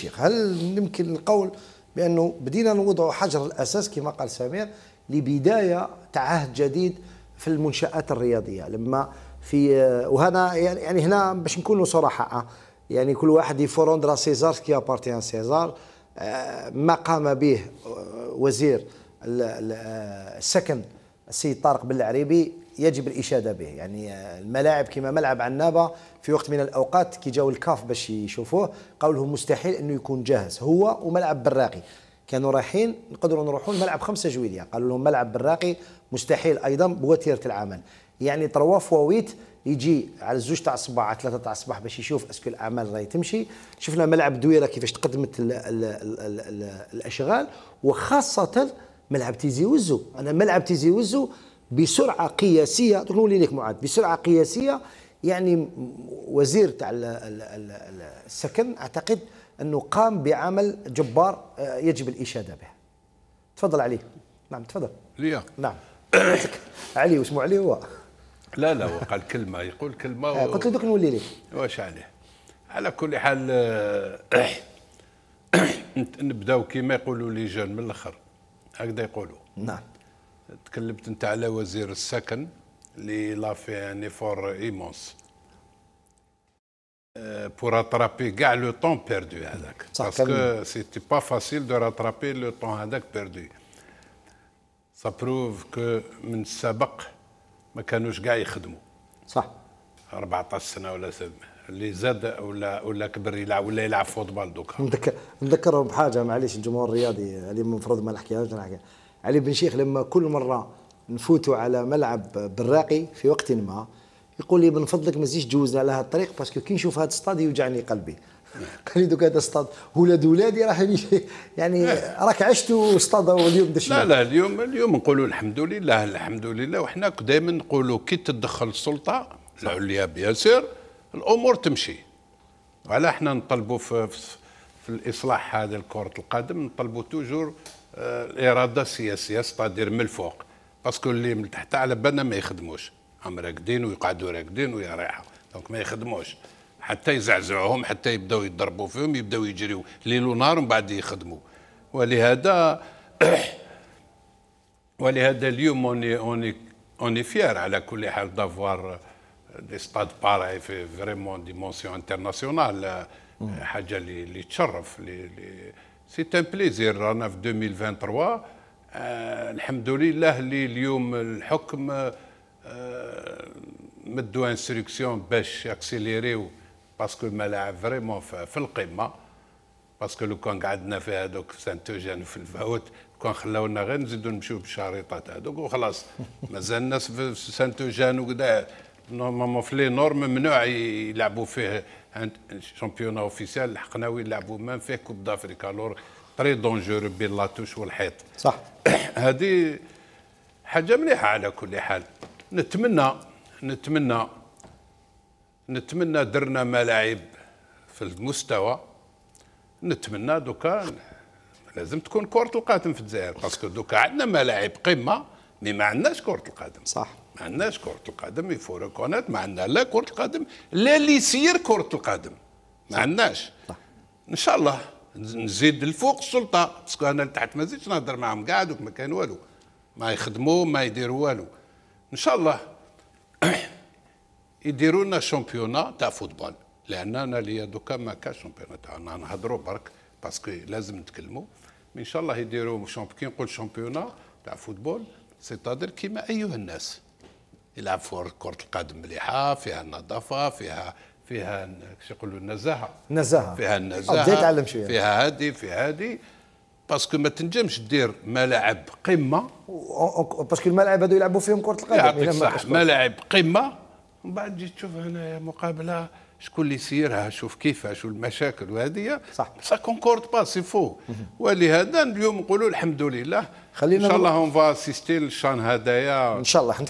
الشيخ هل يمكن القول بانه بدينا نوضع حجر الاساس كما قال سمير لبدايه تعهد جديد في المنشات الرياضيه لما في وهنا يعني-, يعني هنا باش نكونوا صراحه آه. يعني كل واحد يفورندرا سيزار سكي ابارتيان سيزار ما قام به آه، وزير السكن آه، السيد طارق بن العريبي يجب الإشادة به يعني الملاعب كما ملعب عنابة في وقت من الأوقات كي جاو الكاف باش يشوفوه قالوا لهم مستحيل أنه يكون جاهز هو وملعب براقي كانوا رايحين نقدروا نروحوا لملعب خمسة جويلية قالوا لهم ملعب براقي مستحيل أيضا بوتيرة العمل يعني تروا فواويت يجي على الزوج تاع الصباح على ثلاثه تاع الصباح باش يشوف اسكو الاعمال راهي تمشي شفنا ملعب دويره كيفاش تقدمت الـ الـ الـ الاشغال وخاصه ملعب تيزي وزو انا ملعب تيزي وزو بسرعه قياسيه تقول لك ليك معاد بسرعه قياسيه يعني وزير تاع السكن اعتقد انه قام بعمل جبار آه، يجب الاشاده به تفضل عليه نعم تفضل ليا نعم علي مو علي هو لا لا هو قال كلمه يقول كلمه و... آه، قلت له دوك نولي لك واش عليه على كل حال آه، نبداو كيما يقولوا لي جون من الاخر هكذا يقولوا نعم تكلمت انت على وزير السكن اللي لا في ان ايفور ايمونس بور اترابي كاع لو طون بيردو هذاك باسكو سيتي با فاسيل دو راترابي لو طون هذاك بيردو سا بروف كو من السابق ما كانوش كاع يخدموا صح 14 سنه ولا سنة. اللي زاد ولا ولا كبر يلعب ولا يلعب فوتبال دوكا نذكر نذكرهم بحاجه معليش الجمهور الرياضي اللي المفروض ما نحكيهاش نحكيها علي بن شيخ لما كل مرة نفوتوا على ملعب براقي في وقت ما يقول لي من فضلك ما تزيدش تجوزنا على هذا الطريق باسكو كي نشوف هذا الصطاد يوجعني قلبي نعم. قال لي دوك هذا الصطاد ولاد ولادي راه يعني نعم. راك عشت وسطاد اليوم دشنا لا لا اليوم اليوم نقولوا الحمد لله الحمد لله وحنا دائما نقولوا كي تدخل السلطه العليا بيان سير الامور تمشي وعلى احنا نطلبوا في, في, في الاصلاح هذا لكره القدم نطلبوا توجور الاراده السياسيه ستادير من الفوق باسكو اللي من تحت على بالنا ما يخدموش هم راقدين ويقعدوا راقدين ويا رايحه دونك ما يخدموش حتى يزعزعوهم حتى يبداو يضربوا فيهم يبداو يجريوا ليل ونهار ومن بعد يخدموا ولهذا ولهذا اليوم اوني اوني اوني فيير على كل حال دافوار دي ستاد باراي في فريمون ديمونسيون انترناسيونال حاجه اللي تشرف اللي سي ان بليزير رانا في 2023 آه الحمد لله اللي اليوم الحكم آه مدوا انستركسيون باش اكسيليريو باسكو الملاعب فريمون في القمه باسكو لو كان قعدنا في هذوك في سانت اوجان وفي الفاوت كان خلاونا غير نزيدو نمشيو بالشريطات هذوك وخلاص مازال الناس في سانت اوجان وكذا نورمالمون في لي نورم ممنوع يلعبوا فيه شامبيون اوفيسيال الحقناوي يلعبوا مام فيه كوب دافريكا لور تري دونجور بين لاتوش والحيط صح هذه حاجه مليحه على كل حال نتمنى نتمنى نتمنى درنا ملاعب في المستوى نتمنى دوكا لازم تكون كره القدم في الجزائر باسكو دوكا عندنا ملاعب قمه مي ما عندناش كره القدم صح ما عندناش كره القدم يفور كونات ما عندنا لا كره القدم لا ليسير كره القدم ما عندناش ان شاء الله نزيد الفوق السلطه باسكو انا تحت ما زيدش نهضر معاهم قاعد وما كان والو ما يخدموا ما يديروا والو ان شاء الله يديروا لنا شامبيونا تاع فوتبول لان انا ليا دوكا ما كاش شامبيونا تاع نهضروا برك باسكو لازم نتكلموا ان شاء الله يديروا شامبيون نقول شامبيونا تاع فوتبول سي تادير كيما ايها الناس يلعب كرة القدم مليحة فيها النظافة فيها فيها كيش يقولوا النزاهة النزاهة فيها النزاهة بدا يتعلم شوية فيها هادي فيها هادي باسكو ما تنجمش دير ملاعب قمة باسكو الملاعب هذو يلعبوا فيهم كرة القدم يعطيك صح ملاعب قمة ومن بعد تجي تشوف هنايا مقابلة شكون اللي يسيرها شوف كيفاش والمشاكل وهذه صح سا كونكورد با سي فو ولهذا اليوم نقولوا الحمد لله خلينا ان شاء الله اون فا اسيستي للشان هدايا ان شاء الله